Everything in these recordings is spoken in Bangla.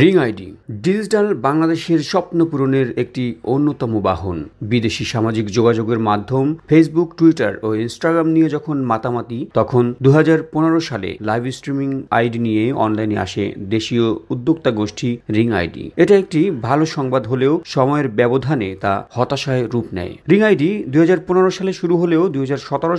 রিং আইডি ডিজিটাল বাংলাদেশের স্বপ্ন পূরণের একটি অন্যতম বাহন বিদেশি সামাজিক যোগাযোগের মাধ্যম ফেসবুক টুইটার ও ইনস্টাগ্রাম নিয়ে যখন মাতামাতি তখন দু সালে লাইভ স্ট্রিমিং আইডি নিয়ে অনলাইনে আসে দেশীয় উদ্যোক্তা গোষ্ঠী রিং আইডি এটা একটি ভালো সংবাদ হলেও সময়ের ব্যবধানে তা হতাশায় রূপ নেয় রিং আইডি দু সালে শুরু হলেও দু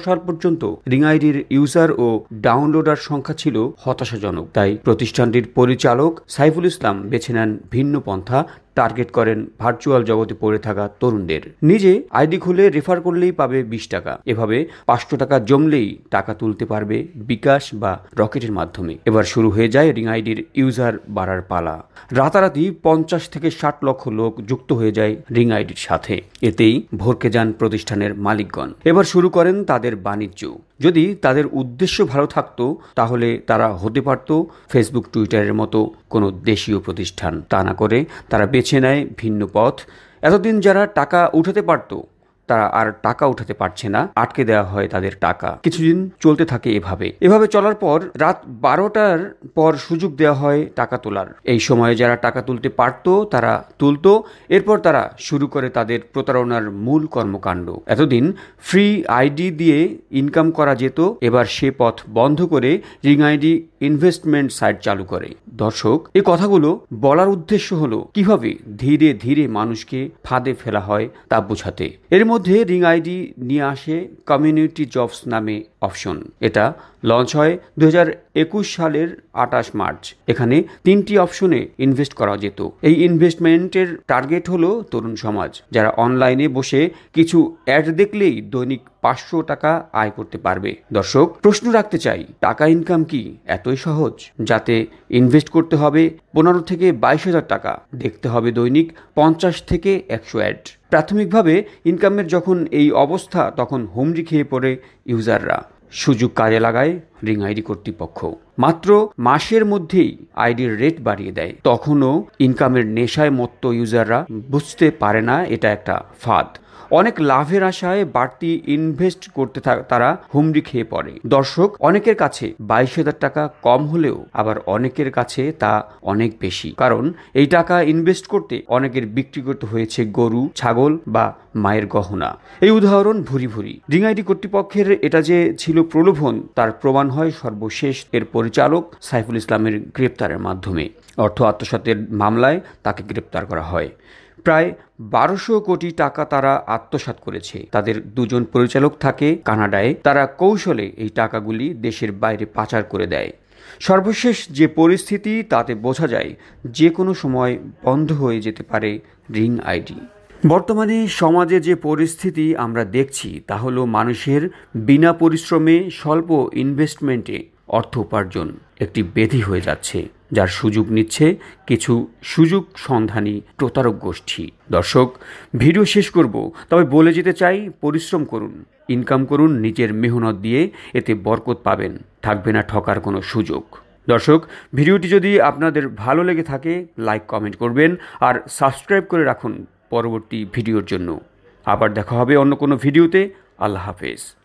সাল পর্যন্ত রিং আইডির ইউজার ও ডাউনলোডার সংখ্যা ছিল হতাশাজনক তাই প্রতিষ্ঠানটির পরিচালক সাইফুল ইসলাম বেছে নেন ভিন্ন পন্থা টার্গেট করেন ভার্চুয়াল জগতে পড়ে থাকা তরুণদের নিজে আইডি খুলে রেফার করলেই পাবে বিশ টাকা এভাবে পাঁচশো টাকা জমলেই টাকা তুলতে পারবে বিকাশ বা রকেটের মাধ্যমে এবার শুরু হয়ে যায় রিং আইডির ইউজার বাড়ার পালা রাতারাতি পঞ্চাশ থেকে ষাট লক্ষ লোক যুক্ত হয়ে যায় রিং আইডির সাথে এতেই ভরকে যান প্রতিষ্ঠানের মালিকগণ এবার শুরু করেন তাদের বাণিজ্য যদি তাদের উদ্দেশ্য ভালো থাকতো তাহলে তারা হতে পারত ফেসবুক টুইটারের মতো কোনো দেশীয় প্রতিষ্ঠান তা না করে তারা বেছে নেয় ভিন্ন পথ এতদিন যারা টাকা উঠাতে পারত তারা আর টাকা উঠাতে পারছে না আটকে দেওয়া হয় তাদের টাকা কিছুদিন চলতে থাকে এভাবে এভাবে চলার পর রাত বারোটার পর সুযোগ দেওয়া হয় টাকা তোলার এই সময়ে যারা টাকা তুলতে পারত তারা তুলত এরপর তারা শুরু করে তাদের প্রতারণার মূল কর্মকাণ্ড এতদিন ফ্রি আইডি দিয়ে ইনকাম করা যেত এবার সে পথ বন্ধ করে রিং আইডি ইনভেস্টমেন্ট সাইট চালু করে দর্শক এই কথাগুলো বলার উদ্দেশ্য হলো কিভাবে ধীরে ধীরে মানুষকে ফাঁদে ফেলা হয় তা বোঝাতে এর মধ্যে রিং আইডি নিয়ে আসে কমিউনিটি জবস নামে অপশন এটা লঞ্চ হয় দু সালের আটাশ মার্চ এখানে তিনটি অপশনে ইনভেস্ট করা যেত এই ইনভেস্টমেন্টের টার্গেট হলো তরুণ সমাজ যারা অনলাইনে বসে কিছু অ্যাড দেখলেই দৈনিক পাঁচশো টাকা আয় করতে পারবে দর্শক প্রশ্ন রাখতে চাই টাকা ইনকাম কি এতই সহজ যাতে ইনভেস্ট করতে হবে পনেরো থেকে বাইশ হাজার টাকা দেখতে হবে দৈনিক পঞ্চাশ থেকে একশো অ্যাড প্রাথমিকভাবে ইনকামের যখন এই অবস্থা তখন হোমরি খেয়ে পড়ে ইউজাররা সুযোগ কাজে লাগায় রিং আইডি কর্তৃপক্ষ মাত্র মাসের মধ্যেই আইডির রেট বাড়িয়ে দেয় তখনও ইনকামের নেশায় মত্ত ইউজাররা বুঝতে পারে না এটা একটা ফাঁদ অনেক লাভের আশায় বাড়তি ইনভেস্ট করতে তারা হুমড়ি খেয়ে পড়ে দর্শক অনেকের কাছে বাইশ হাজার টাকা কম হলেও আবার অনেকের কাছে তা অনেক বেশি কারণ এই টাকা ইনভেস্ট করতে অনেকের বিক্রি করতে হয়েছে গরু ছাগল বা মায়ের গহনা এই উদাহরণ ভুরি ভুরি ডিঙাইটি কর্তৃপক্ষের এটা যে ছিল প্রলোভন তার প্রমাণ হয় সর্বশেষ এর পরিচালক সাইফুল ইসলামের গ্রেপ্তারের মাধ্যমে অর্থ আত্মসাতের মামলায় তাকে গ্রেপ্তার করা হয় প্রায় বারোশো কোটি টাকা তারা আত্মসাত করেছে তাদের দুজন পরিচালক থাকে কানাডায় তারা কৌশলে এই টাকাগুলি দেশের বাইরে পাচার করে দেয় সর্বশেষ যে পরিস্থিতি তাতে বোঝা যায় যে কোনো সময় বন্ধ হয়ে যেতে পারে রিং আইডি বর্তমানে সমাজে যে পরিস্থিতি আমরা দেখছি তা হল মানুষের বিনা পরিশ্রমে স্বল্প ইনভেস্টমেন্টে অর্থ উপার্জন একটি বেধি হয়ে যাচ্ছে যার সুযোগ নিচ্ছে কিছু সুযোগ সন্ধানী প্রতারক গোষ্ঠী দর্শক ভিডিও শেষ করব তবে বলে যেতে চাই পরিশ্রম করুন ইনকাম করুন নিজের মেহনত দিয়ে এতে বরকত পাবেন থাকবে না ঠকার কোনো সুযোগ দর্শক ভিডিওটি যদি আপনাদের ভালো লেগে থাকে লাইক কমেন্ট করবেন আর সাবস্ক্রাইব করে রাখুন পরবর্তী ভিডিওর জন্য আবার দেখা হবে অন্য কোনো ভিডিওতে আল্লাহ হাফেজ